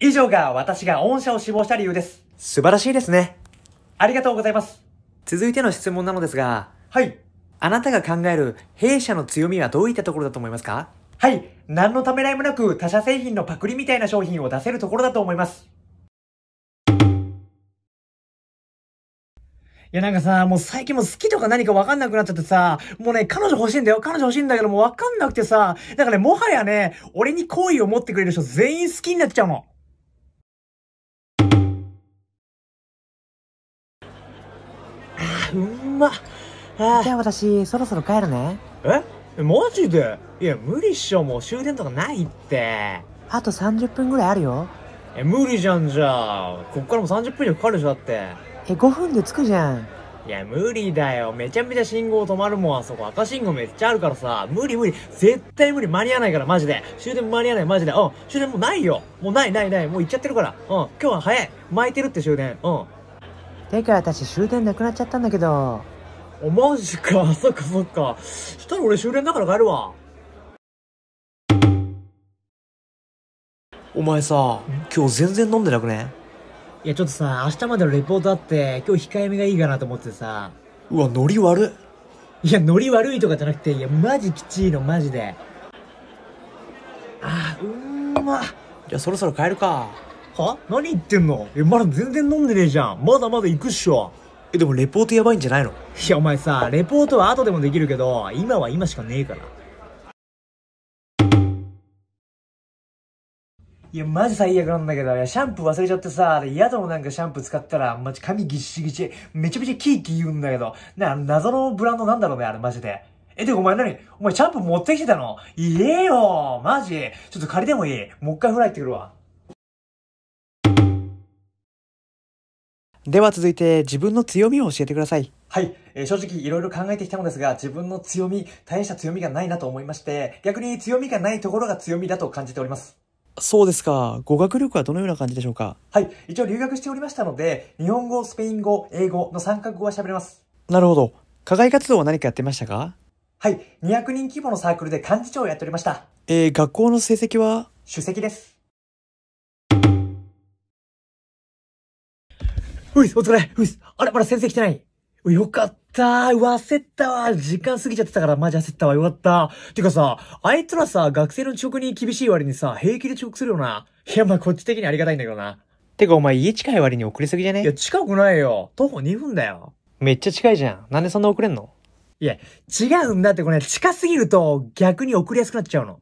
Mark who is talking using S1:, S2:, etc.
S1: 以上が私が御社を志望した理由です。素晴らしいですね。ありがとうございます。続いての質問なのですが、はい。あなたが考える弊社の強みはどういったところだと思いますかはい。何のためらいもなく他社製品のパクリみたいな商品を出せるところだと思います。いやなんかさ、もう最近も好きとか何かわかんなくなっちゃってさ、もうね、彼女欲しいんだよ。彼女欲しいんだけども分わかんなくてさ、だからね、もはやね、俺に好意を持ってくれる人全員好きになっちゃうの。うんまあじゃあ私そろそろ帰るねえマジでいや無理っしょもう終電とかないってあと30分ぐらいあるよえ無理じゃんじゃあこっからも30分以上かかるでしょだってえ5分で着くじゃんいや無理だよめちゃめちゃ信号止まるもんあそこ赤信号めっちゃあるからさ無理無理絶対無理間に合わないからマジで終電間に合わないマジでうん終電もうないよもうないないないもう行っちゃってるからうん今日は早い巻いてるって終電うんだか私終電なくなっちゃったんだけど。お、マジか。そっかそっか。したら俺終電だから帰るわ。お前さ、今日全然飲んでなくねいや、ちょっとさ、明日までのレポートあって、今日控えめがいいかなと思ってさ。うわ、ノリ悪いや、ノリ悪いとかじゃなくて、いや、マジきちいの、マジで。あー、うんま。じゃあそろそろ帰るか。は何言ってんのえ、まだ全然飲んでねえじゃん。まだまだ行くっしょ。え、でもレポートやばいんじゃないのいや、お前さ、レポートは後でもできるけど、今は今しかねえから。いや、マジ最悪なんだけど、いや、シャンプー忘れちゃってさ、宿のなんかシャンプー使ったら、マジ髪ぎっしぎち、めちゃめちゃキーキー言うんだけど、な、あの謎のブランドなんだろうね、あれマジで。え、てかお前何お前シャンプー持ってきてたの言えよマジちょっと借りてもいいもう一回フライってくるわ。では続いて自分の強みを教えてください。はい。えー、正直いろいろ考えてきたのですが、自分の強み、大した強みがないなと思いまして、逆に強みがないところが強みだと感じております。そうですか。語学力はどのような感じでしょうかはい。一応留学しておりましたので、日本語、スペイン語、英語の三角語は喋れます。なるほど。課外活動は何かやってましたかはい。200人規模のサークルで幹事長をやっておりました。えー、学校の成績は首席です。ういっす、お疲れ。ういっす。あれ、まだ先生来てない。よかったー。忘れたわ。時間過ぎちゃってたから、マジ焦ったわ。よかった。てかさ、あいつらさ、学生の遅刻に厳しい割にさ、平気で遅刻するよな。いや、まあ、こっち的にありがたいんだけどな。てか、お前家近い割に遅れすぎじゃねいや、近くないよ。徒歩2分だよ。めっちゃ近いじゃん。なんでそんな遅れんのいや、違うんだってこれ、近すぎると逆に遅れやすくなっちゃうの。